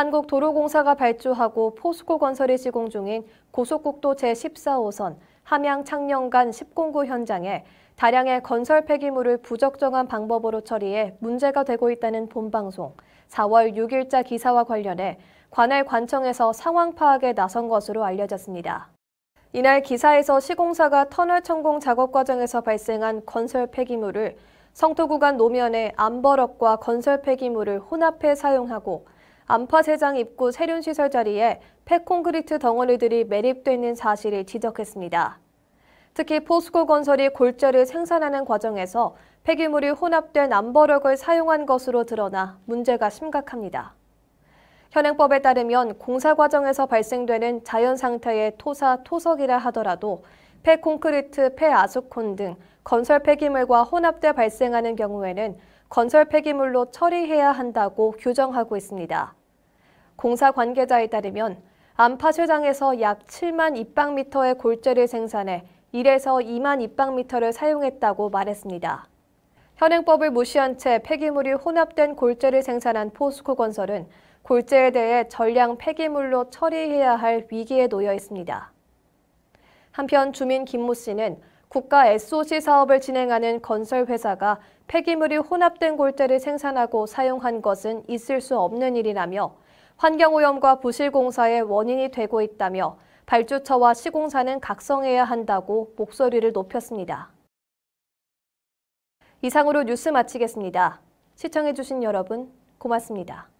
한국도로공사가 발주하고 포스코 건설이 시공 중인 고속국도 제14호선 함양 창녕간 10공구 현장에 다량의 건설 폐기물을 부적정한 방법으로 처리해 문제가 되고 있다는 본방송 4월 6일자 기사와 관련해 관할 관청에서 상황 파악에 나선 것으로 알려졌습니다. 이날 기사에서 시공사가 터널 천공 작업 과정에서 발생한 건설 폐기물을 성토 구간 노면에 암버럭과 건설 폐기물을 혼합해 사용하고 안파 세장 입구 세륜 시설 자리에 폐콘크리트 덩어리들이 매립돼 있는 사실을 지적했습니다. 특히 포스코 건설이 골재를 생산하는 과정에서 폐기물이 혼합된 암버럭을 사용한 것으로 드러나 문제가 심각합니다. 현행법에 따르면 공사 과정에서 발생되는 자연 상태의 토사, 토석이라 하더라도 폐콘크리트, 폐아스콘 등 건설 폐기물과 혼합돼 발생하는 경우에는 건설 폐기물로 처리해야 한다고 규정하고 있습니다. 공사 관계자에 따르면 안파 쇠장에서 약 7만 입방미터의 골재를 생산해 1에서 2만 입방미터를 사용했다고 말했습니다. 현행법을 무시한 채 폐기물이 혼합된 골재를 생산한 포스코 건설은 골재에 대해 전량 폐기물로 처리해야 할 위기에 놓여 있습니다. 한편 주민 김모 씨는 국가 SOC 사업을 진행하는 건설 회사가 폐기물이 혼합된 골재를 생산하고 사용한 것은 있을 수 없는 일이라며 환경오염과 부실공사의 원인이 되고 있다며 발주처와 시공사는 각성해야 한다고 목소리를 높였습니다. 이상으로 뉴스 마치겠습니다. 시청해주신 여러분 고맙습니다.